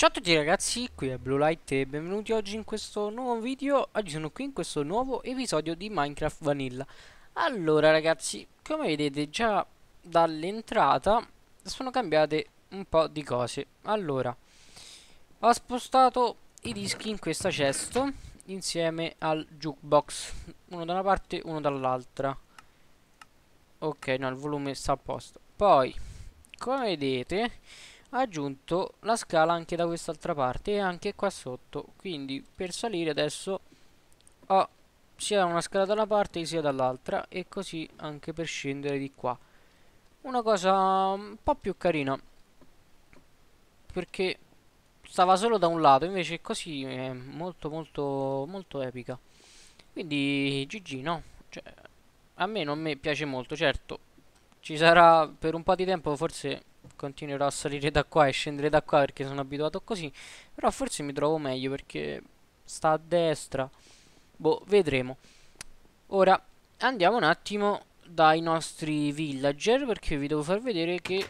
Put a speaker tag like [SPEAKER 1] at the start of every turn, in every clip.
[SPEAKER 1] Ciao a tutti ragazzi, qui è Blue Light e benvenuti oggi in questo nuovo video Oggi sono qui in questo nuovo episodio di Minecraft Vanilla Allora ragazzi, come vedete già dall'entrata sono cambiate un po' di cose Allora, ho spostato i dischi in questa cesto insieme al jukebox Uno da una parte, uno dall'altra Ok, no, il volume sta a posto Poi, come vedete aggiunto la scala anche da quest'altra parte e anche qua sotto quindi per salire adesso ho sia una scala da una parte sia dall'altra e così anche per scendere di qua una cosa un po' più carina perché stava solo da un lato invece così è molto molto molto epica quindi GG no cioè, a me non mi piace molto certo ci sarà per un po' di tempo forse continuerò a salire da qua e scendere da qua perché sono abituato così però forse mi trovo meglio perché sta a destra boh vedremo ora andiamo un attimo dai nostri villager perché vi devo far vedere che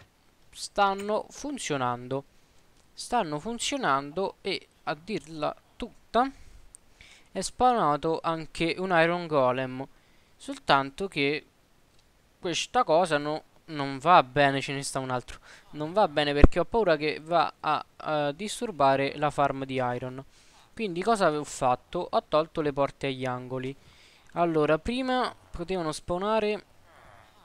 [SPEAKER 1] stanno funzionando stanno funzionando e a dirla tutta è spawnato anche un iron golem soltanto che questa cosa non non va bene, ce ne sta un altro. Non va bene perché ho paura che va a, a disturbare la farm di Iron. Quindi cosa avevo fatto? Ho tolto le porte agli angoli. Allora, prima potevano spawnare...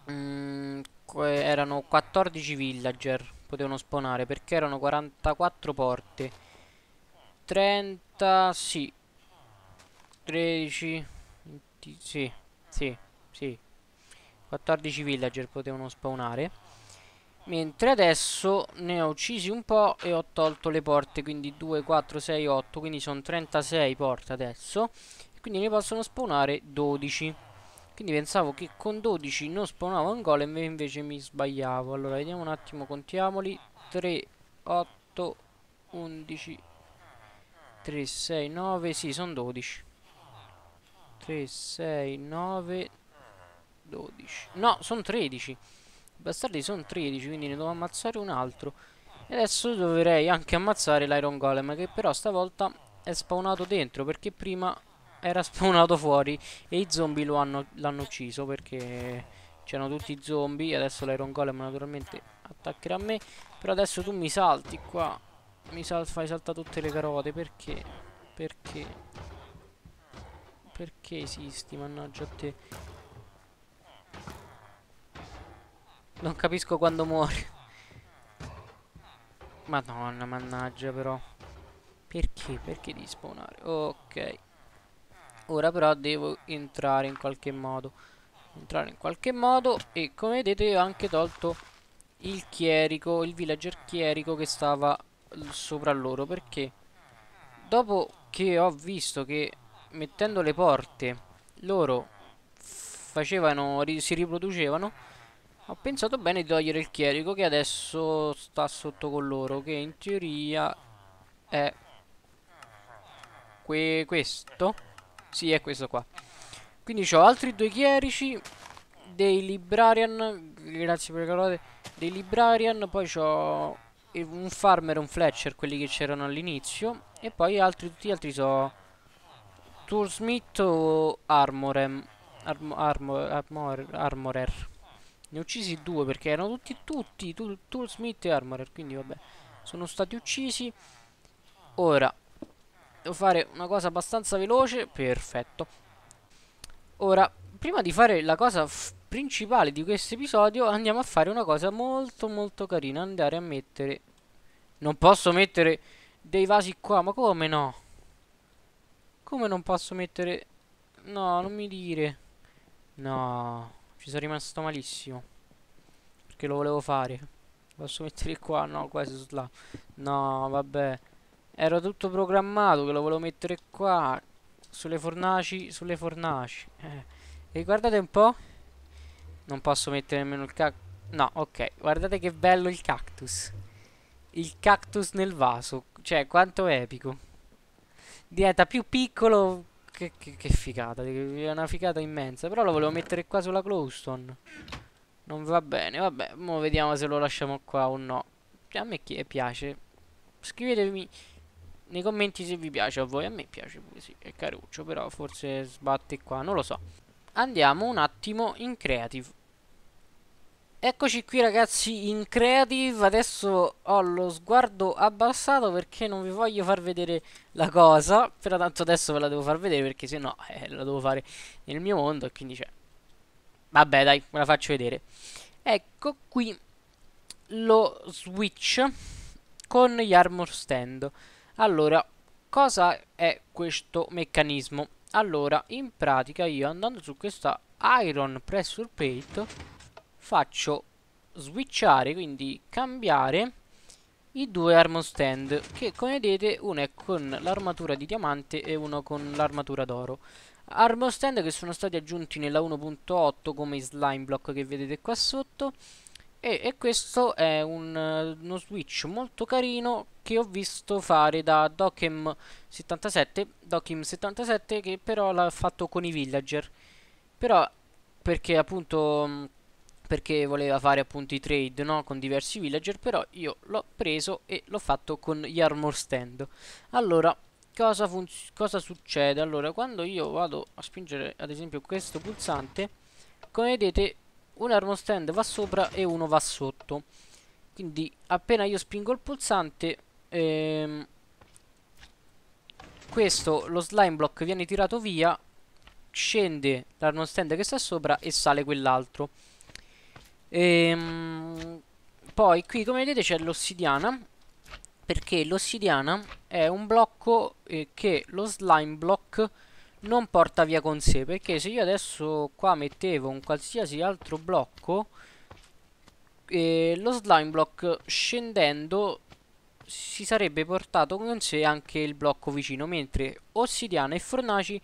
[SPEAKER 1] Mh, mm, erano 14 villager, potevano spawnare, perché erano 44 porte. 30, sì. 13, 20, sì, sì, sì, 14 villager potevano spawnare Mentre adesso ne ho uccisi un po' e ho tolto le porte Quindi 2, 4, 6, 8 Quindi sono 36 porte adesso Quindi ne possono spawnare 12 Quindi pensavo che con 12 non spawnavo un golem Invece mi sbagliavo Allora vediamo un attimo contiamoli 3, 8, 11 3, 6, 9 Sì sono 12 3, 6, 9 12. No, sono 13. I bastardi sono 13, quindi ne devo ammazzare un altro. E adesso dovrei anche ammazzare l'Iron Golem, che però stavolta è spawnato dentro, perché prima era spawnato fuori e i zombie l'hanno ucciso, perché c'erano tutti i zombie. Adesso l'Iron Golem naturalmente attaccherà a me, però adesso tu mi salti qua. Mi sal fai saltare tutte le carote, perché? Perché? Perché esisti, mannaggia a te. Non capisco quando muore. Madonna, mannaggia però. Perché? Perché di spawnare? Ok. Ora però devo entrare in qualche modo. Entrare in qualche modo e come vedete ho anche tolto il chierico, il villager chierico che stava sopra loro perché dopo che ho visto che mettendo le porte loro facevano, si riproducevano ho pensato bene di togliere il chierico che adesso sta sotto con loro, che in teoria è que questo. Sì, è questo qua. Quindi ho altri due chierici, dei librarian, grazie per le parole dei librarian, poi ho un farmer e un fletcher, quelli che c'erano all'inizio, e poi altri, tutti gli altri so Toursmith o armorem, arm, armor, armor, armorer. Ne ho uccisi due perché erano tutti, tutti, tu, Toolsmith e Armorer, quindi vabbè, sono stati uccisi. Ora, devo fare una cosa abbastanza veloce, perfetto. Ora, prima di fare la cosa principale di questo episodio, andiamo a fare una cosa molto molto carina, andare a mettere... Non posso mettere dei vasi qua, ma come no? Come non posso mettere... No, non mi dire... No... Ci sono rimasto malissimo. Perché lo volevo fare. Posso mettere qua? No, quasi su là. No, vabbè. Era tutto programmato che lo volevo mettere qua. Sulle fornaci, sulle fornaci. Eh. E guardate un po'. Non posso mettere nemmeno il cactus. No, ok. Guardate che bello il cactus. Il cactus nel vaso. Cioè, quanto epico. Diventa più piccolo che, che, che, figata, è una figata immensa. Però lo volevo mettere qua sulla Glowstone. Non va bene, vabbè, mo vediamo se lo lasciamo qua o no. A me eh, piace. Scrivetemi nei commenti se vi piace a voi. A me piace pure, sì, è caruccio, però forse sbatte qua, non lo so. Andiamo un attimo in creative. Eccoci qui ragazzi in creative, adesso ho lo sguardo abbassato perché non vi voglio far vedere la cosa, però tanto adesso ve la devo far vedere perché sennò eh, la devo fare nel mio mondo e quindi c'è. Vabbè dai, ve la faccio vedere. Ecco qui lo switch con gli armor stand. Allora, cosa è questo meccanismo? Allora, in pratica io andando su questa iron pressure plate faccio switchare, quindi cambiare i due armor stand che come vedete uno è con l'armatura di diamante e uno con l'armatura d'oro armor stand che sono stati aggiunti nella 1.8 come slime block che vedete qua sotto e, e questo è un, uno switch molto carino che ho visto fare da Dokem 77 Dokem 77 che però l'ha fatto con i villager però perché appunto perché voleva fare appunto i trade no? con diversi villager però io l'ho preso e l'ho fatto con gli armor stand allora cosa, cosa succede? allora quando io vado a spingere ad esempio questo pulsante come vedete un armor stand va sopra e uno va sotto quindi appena io spingo il pulsante ehm, questo lo slime block viene tirato via scende l'armor stand che sta sopra e sale quell'altro Ehm, poi qui come vedete c'è l'ossidiana perché l'ossidiana è un blocco eh, che lo slime block non porta via con sé perché se io adesso qua mettevo un qualsiasi altro blocco eh, lo slime block scendendo si sarebbe portato con sé anche il blocco vicino mentre ossidiana e fornaci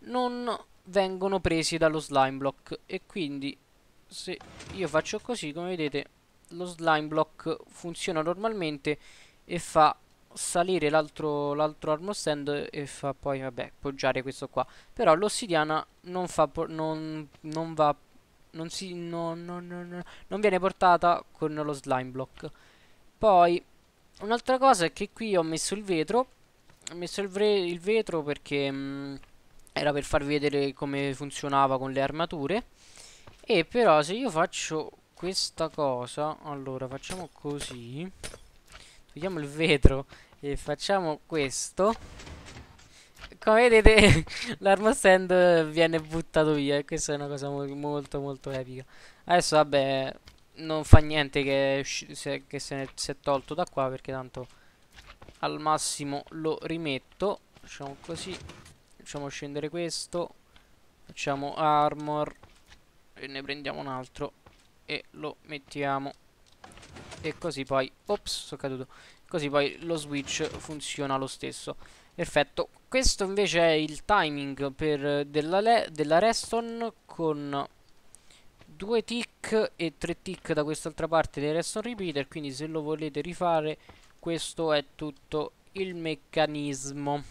[SPEAKER 1] non vengono presi dallo slime block e quindi se io faccio così come vedete lo slime block funziona normalmente e fa salire l'altro armor stand e fa poi vabbè poggiare questo qua però l'ossidiana non fa non, non va non si non, non, non, non viene portata con lo slime block poi un'altra cosa è che qui ho messo il vetro ho messo il, il vetro perché mh, mm, era per farvi vedere come funzionava con le armature e però se io faccio questa cosa, allora facciamo così, togliamo il vetro e facciamo questo, come vedete l'armor stand viene buttato via e questa è una cosa mo molto molto epica. Adesso vabbè non fa niente che, se, che se ne si è tolto da qua perché tanto al massimo lo rimetto, facciamo così, facciamo scendere questo, facciamo armor e ne prendiamo un altro e lo mettiamo e così poi ops sono caduto così poi lo switch funziona lo stesso perfetto questo invece è il timing per eh, della, della reston con due tick e tre tick da quest'altra parte del reston repeater quindi se lo volete rifare questo è tutto il meccanismo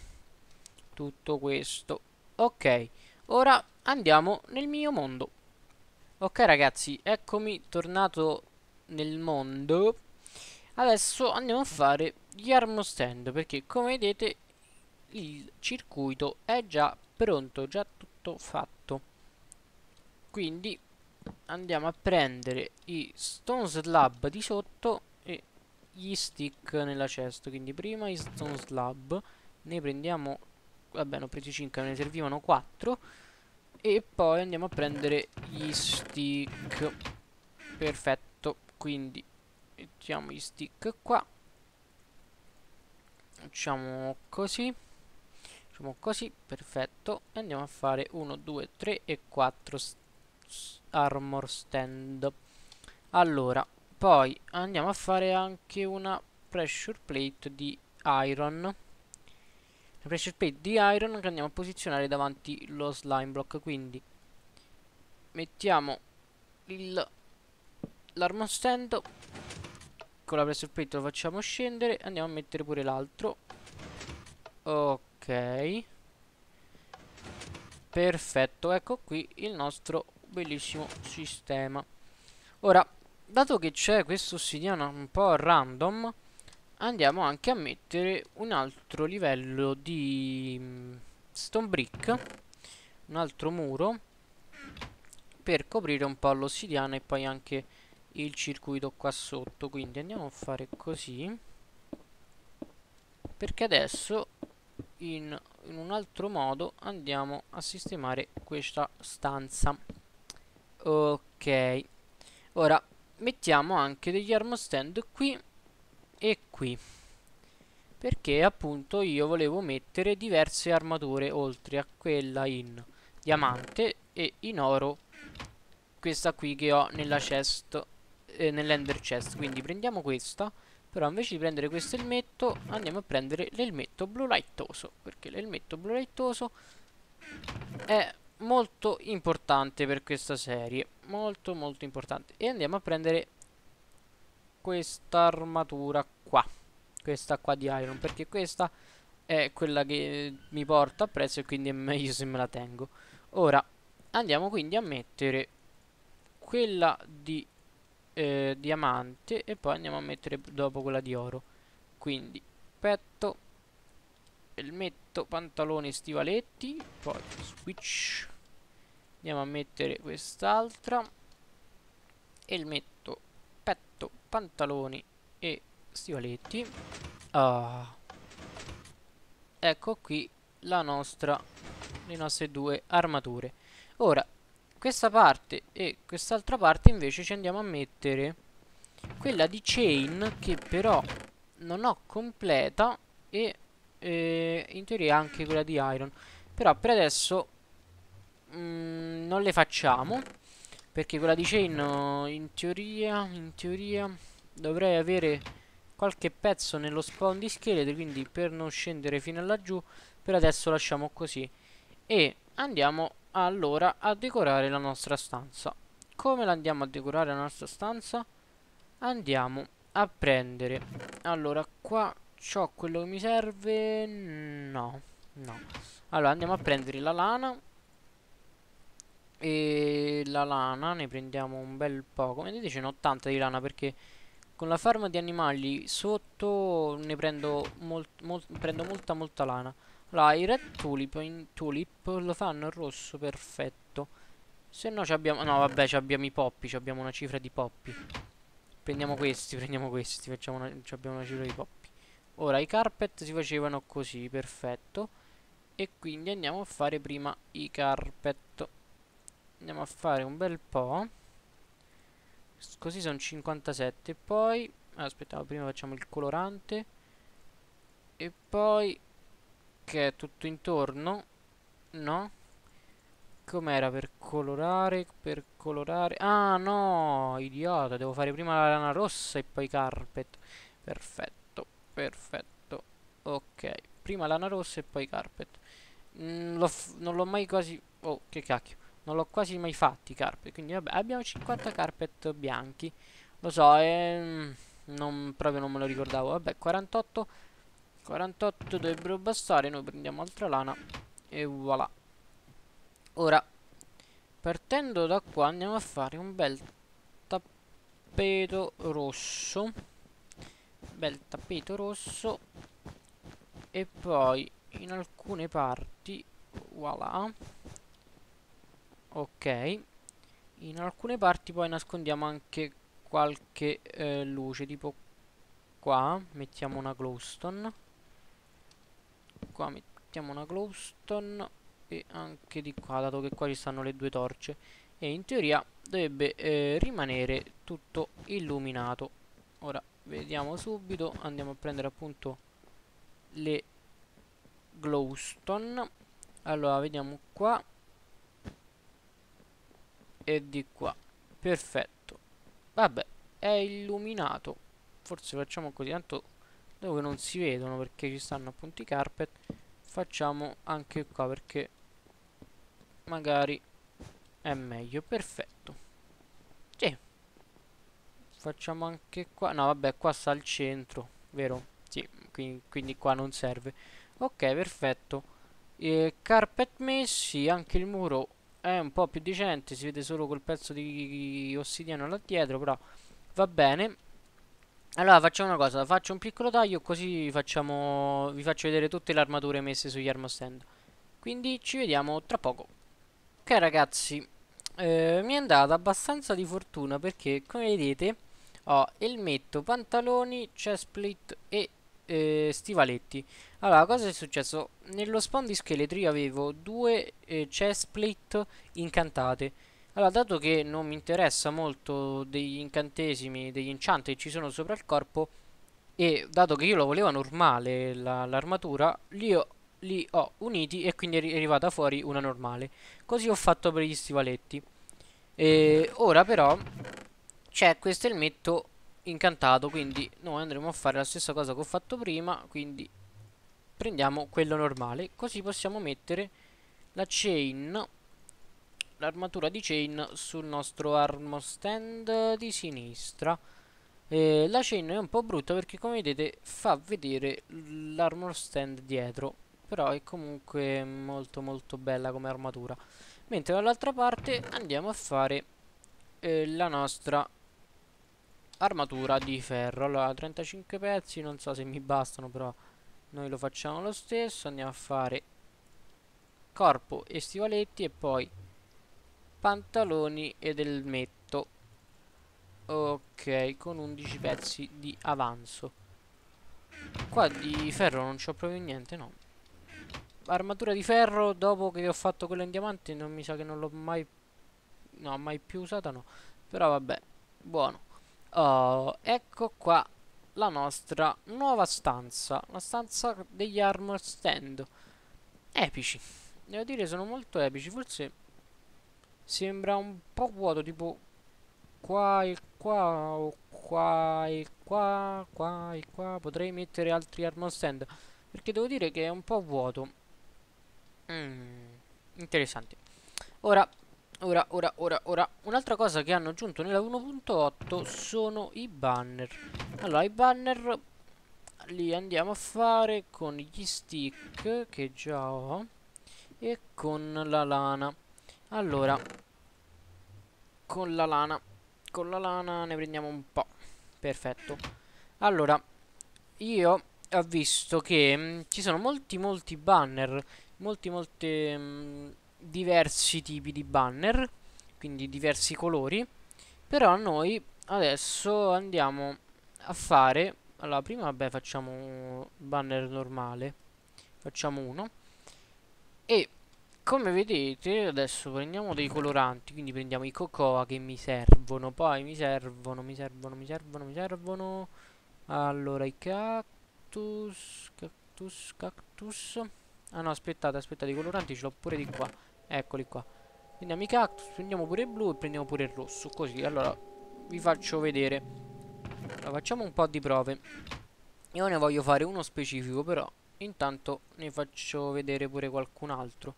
[SPEAKER 1] tutto questo ok ora andiamo nel mio mondo Ok ragazzi, eccomi tornato nel mondo Adesso andiamo a fare gli armo stand Perché come vedete il circuito è già pronto, già tutto fatto Quindi andiamo a prendere i stone slab di sotto e gli stick nella cesta Quindi prima i stone slab Ne prendiamo, vabbè ne ho presi 5, ne servivano 4 e poi andiamo a prendere gli stick. Perfetto, quindi mettiamo gli stick qua. Facciamo così. Facciamo così, perfetto. E andiamo a fare 1, 2, 3 e 4 armor stand. Allora, poi andiamo a fare anche una pressure plate di iron pressure plate di iron che andiamo a posizionare davanti lo slime block quindi mettiamo l'armor stand con la pressure plate lo facciamo scendere andiamo a mettere pure l'altro ok perfetto ecco qui il nostro bellissimo sistema ora dato che c'è questo ossidiano un po' random andiamo anche a mettere un altro livello di mm, stone brick un altro muro per coprire un po' l'ossidiana e poi anche il circuito qua sotto quindi andiamo a fare così perché adesso in, in un altro modo andiamo a sistemare questa stanza ok ora mettiamo anche degli stand qui e qui perché appunto io volevo mettere diverse armature oltre a quella in diamante e in oro questa qui che ho nella chest eh, nell'ender chest quindi prendiamo questa però invece di prendere questo elmetto andiamo a prendere l'elmetto blu lightoso perché l'elmetto blu lightoso è molto importante per questa serie molto molto importante e andiamo a prendere questa armatura qua Questa qua di iron Perché questa è quella che mi porta a e quindi è meglio se me la tengo Ora andiamo quindi a mettere quella di eh, diamante e poi andiamo a mettere dopo quella di oro Quindi petto, elmetto, pantaloni, stivaletti Poi switch Andiamo a mettere quest'altra Elmetto, petto, pantaloni e stivaletti. Ah. Ecco qui la nostra, le nostre due armature. Ora, questa parte e quest'altra parte invece ci andiamo a mettere quella di chain che però non ho completa e eh, in teoria anche quella di iron. Però per adesso mh, mm, non le facciamo perché quella di Chain in teoria, in teoria dovrei avere qualche pezzo nello spawn di scheletri, quindi per non scendere fino laggiù, per adesso lasciamo così. E andiamo allora a decorare la nostra stanza. Come la andiamo a decorare la nostra stanza? Andiamo a prendere. Allora, qua ho quello che mi serve. No, no. Allora, andiamo a prendere la lana e la lana, ne prendiamo un bel po'. Come vedete ce ne 80 di lana perché con la farma di animali sotto ne prendo, molt, molt, prendo molta molta lana. Allora, i red tulip, in tulip lo fanno il rosso, perfetto. Se no abbiamo... No, vabbè, abbiamo i poppi, abbiamo una cifra di poppi. Prendiamo questi, prendiamo questi, facciamo una, abbiamo una cifra di poppi. Ora, i carpet si facevano così, perfetto. E quindi andiamo a fare prima i carpet andiamo a fare un bel po' così sono 57 poi eh, aspettiamo prima facciamo il colorante e poi che è tutto intorno no com'era per colorare per colorare ah no idiota devo fare prima la lana rossa e poi carpet perfetto perfetto ok prima lana rossa e poi carpet mm, non l'ho mai quasi oh che cacchio non l'ho quasi mai fatto i carpet, quindi vabbè, abbiamo 50 carpet bianchi. Lo so, eh, non, proprio non me lo ricordavo. Vabbè, 48, 48 dovrebbero bastare, noi prendiamo altra lana e voilà. Ora, partendo da qua andiamo a fare un bel tappeto rosso. Bel tappeto rosso. E poi in alcune parti, voilà ok in alcune parti poi nascondiamo anche qualche eh, luce tipo qua mettiamo una glowstone qua mettiamo una glowstone e anche di qua dato che qua ci stanno le due torce e in teoria dovrebbe eh, rimanere tutto illuminato ora vediamo subito andiamo a prendere appunto le glowstone allora vediamo qua e di qua perfetto vabbè è illuminato forse facciamo così tanto dove non si vedono perché ci stanno appunto i carpet facciamo anche qua perché magari è meglio perfetto sì facciamo anche qua no vabbè qua sta al centro vero sì quindi, quindi qua non serve ok perfetto eh, carpet messi anche il muro è un po' più decente, si vede solo col pezzo di ossidiano là dietro, però va bene. Allora facciamo una cosa, faccio un piccolo taglio così facciamo, vi faccio vedere tutte le armature messe sugli armostand. Quindi ci vediamo tra poco. Ok ragazzi, eh, mi è andata abbastanza di fortuna perché come vedete ho elmetto, pantaloni, chest plate e eh, stivaletti Allora, cosa è successo? Nello spawn di scheletri avevo due eh, chestplate incantate Allora, dato che non mi interessa molto degli incantesimi, degli enchant che ci sono sopra il corpo E dato che io lo volevo normale, l'armatura, la, li, li ho uniti e quindi è arrivata fuori una normale Così ho fatto per gli stivaletti e ora però c'è questo elmetto incantato quindi noi andremo a fare la stessa cosa che ho fatto prima quindi prendiamo quello normale così possiamo mettere la chain l'armatura di chain sul nostro armo stand di sinistra eh, la chain è un po' brutta perché come vedete fa vedere l'armor stand dietro però è comunque molto molto bella come armatura mentre dall'altra parte andiamo a fare eh, la nostra Armatura di ferro. Allora, 35 pezzi, non so se mi bastano, però noi lo facciamo lo stesso. Andiamo a fare corpo e stivaletti e poi pantaloni ed elmetto. Ok, con 11 pezzi di avanzo. Qua di ferro non c'ho proprio niente, no. Armatura di ferro, dopo che ho fatto quella in diamante, non mi sa che non l'ho mai... No, mai più usata, no. Però vabbè, buono. Oh, ecco qua la nostra nuova stanza, la stanza degli armor stand. Epici. Devo dire sono molto epici, forse sembra un po' vuoto, tipo qua e qua o qua e qua, qua e qua, potrei mettere altri armor stand, perché devo dire che è un po' vuoto. Mm, interessante. Ora Ora, ora, ora, ora Un'altra cosa che hanno aggiunto nella 1.8 sono i banner Allora, i banner li andiamo a fare con gli stick che già ho e con la lana allora con la lana con la lana ne prendiamo un po' perfetto allora io ho visto che mh, mm, ci sono molti molti banner molti molte mh, mm, diversi tipi di banner, quindi diversi colori, però noi adesso andiamo a fare, allora prima vabbè facciamo un banner normale, facciamo uno, e come vedete adesso prendiamo dei coloranti quindi prendiamo i cocoa che mi servono poi mi servono mi servono mi servono mi servono allora i cactus cactus cactus ah no aspettate aspettate i coloranti ce l'ho pure di qua Eccoli qua. Prendiamo i cactus, prendiamo pure il blu e prendiamo pure il rosso. Così, allora, vi faccio vedere. Allora, facciamo un po' di prove. Io ne voglio fare uno specifico, però intanto ne faccio vedere pure qualcun altro.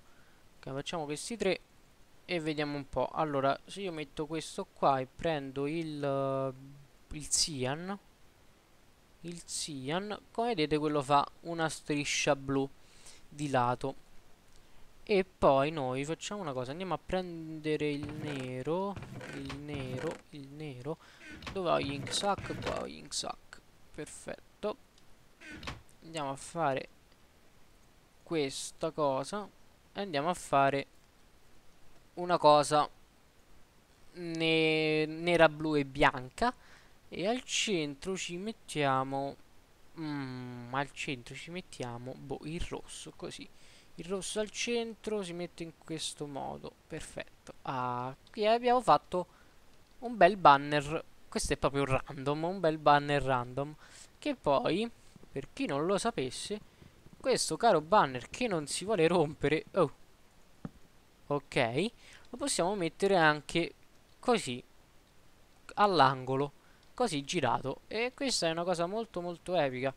[SPEAKER 1] Ok, facciamo questi tre e vediamo un po'. Allora, se io metto questo qua e prendo il, uh, il Sian, il Sian, come vedete quello fa una striscia blu di lato e poi noi facciamo una cosa, andiamo a prendere il nero, il nero, il nero. Dove ho oh, Ink Sack? Qua ho oh, Ink Sack. Perfetto. Andiamo a fare questa cosa e andiamo a fare una cosa ne nera, blu e bianca e al centro ci mettiamo mm, al centro ci mettiamo boh, il rosso così il rosso al centro si mette in questo modo perfetto ah, qui abbiamo fatto un bel banner questo è proprio random un bel banner random che poi per chi non lo sapesse questo caro banner che non si vuole rompere oh, ok lo possiamo mettere anche così all'angolo così girato e questa è una cosa molto molto epica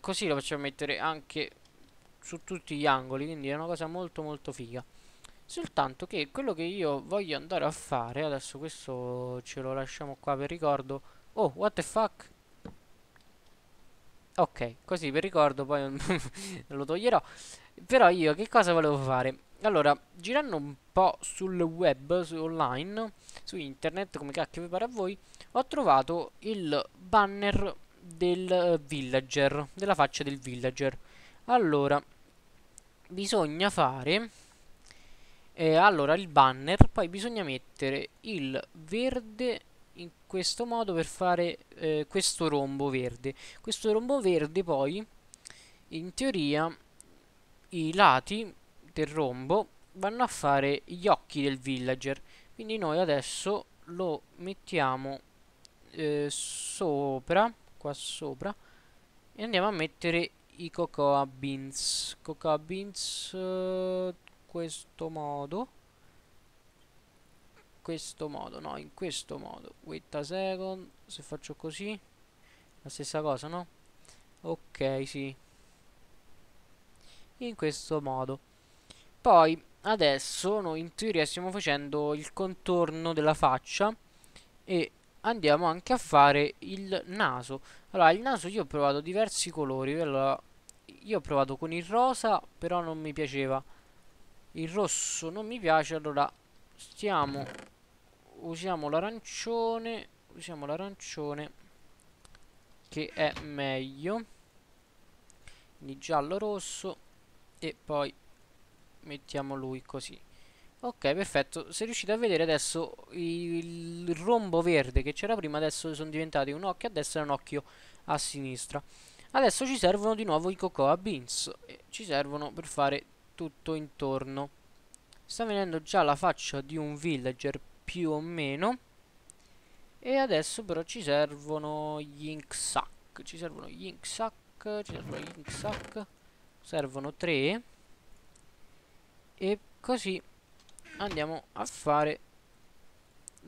[SPEAKER 1] così lo facciamo mettere anche su tutti gli angoli, quindi è una cosa molto molto figa. Soltanto che quello che io voglio andare a fare, adesso questo ce lo lasciamo qua per ricordo. Oh, what the fuck? Ok, così per ricordo poi lo toglierò. Però io che cosa volevo fare? Allora, girando un po' sul web, su online, su internet, come cacchio vi pare a voi, ho trovato il banner del eh, villager, della faccia del villager. Allora, bisogna fare eh, allora il banner poi bisogna mettere il verde in questo modo per fare eh, questo rombo verde questo rombo verde poi in teoria i lati del rombo vanno a fare gli occhi del villager quindi noi adesso lo mettiamo eh, sopra qua sopra e andiamo a mettere i cocoa beans cocoa beans uh, questo modo questo modo no in questo modo wait a second se faccio così la stessa cosa no ok sì in questo modo poi adesso noi in teoria stiamo facendo il contorno della faccia e andiamo anche a fare il naso allora il naso io ho provato diversi colori allora, io ho provato con il rosa però non mi piaceva il rosso non mi piace allora stiamo usiamo l'arancione usiamo l'arancione che è meglio quindi giallo rosso e poi mettiamo lui così Ok, perfetto. Se riuscite a vedere adesso il rombo verde che c'era prima, adesso sono diventati un occhio a destra e un occhio a sinistra. Adesso ci servono di nuovo i cocoa beans. Ci servono per fare tutto intorno. Sta venendo già la faccia di un villager più o meno. E adesso però ci servono gli ink sack. Ci servono gli ink sack. Ci servono gli ink sack. Servono tre. E così andiamo a fare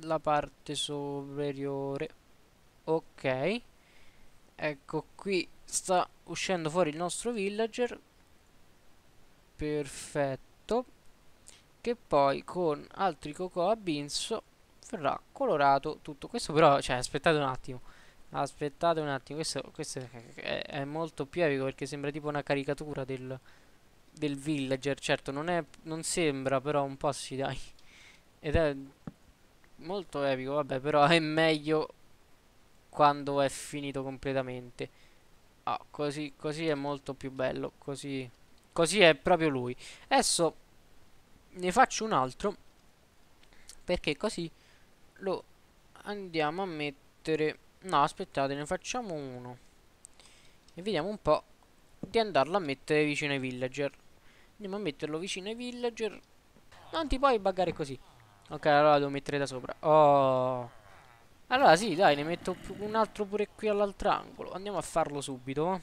[SPEAKER 1] la parte superiore ok ecco qui sta uscendo fuori il nostro villager perfetto che poi con altri cocò a binzo verrà colorato tutto questo però cioè aspettate un attimo aspettate un attimo questo, questo è, è molto più epico perché sembra tipo una caricatura del del villager, certo non, è, non sembra però un po' sì dai. Ed è molto epico, vabbè, però è meglio quando è finito completamente. Ah, così, così è molto più bello, così, così è proprio lui. Adesso ne faccio un altro, perché così lo andiamo a mettere... No, aspettate, ne facciamo uno. E vediamo un po' di andarlo a mettere vicino ai villager. Andiamo a metterlo vicino ai villager. Non ti puoi buggare così. Ok, allora devo mettere da sopra. Oh. Allora sì, dai, ne metto un altro pure qui all'altro angolo. Andiamo a farlo subito.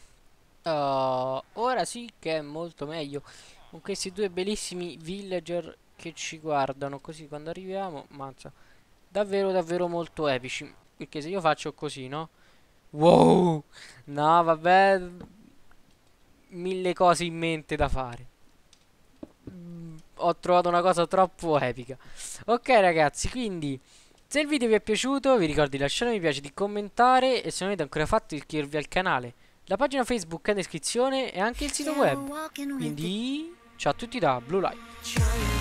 [SPEAKER 1] Oh, ora sì che è molto meglio. Con questi due bellissimi villager che ci guardano. Così quando arriviamo, mazza. Davvero, davvero molto epici. Perché se io faccio così, no?
[SPEAKER 2] Wow!
[SPEAKER 1] No, vabbè. Mille cose in mente da fare ho trovato una cosa troppo epica. Ok ragazzi, quindi... Se il video vi è piaciuto vi ricordo di lasciare un mi piace, di commentare e se non avete ancora fatto iscrivervi al canale. La pagina Facebook è in descrizione e anche il sito web. Quindi ciao a tutti da Blue Light.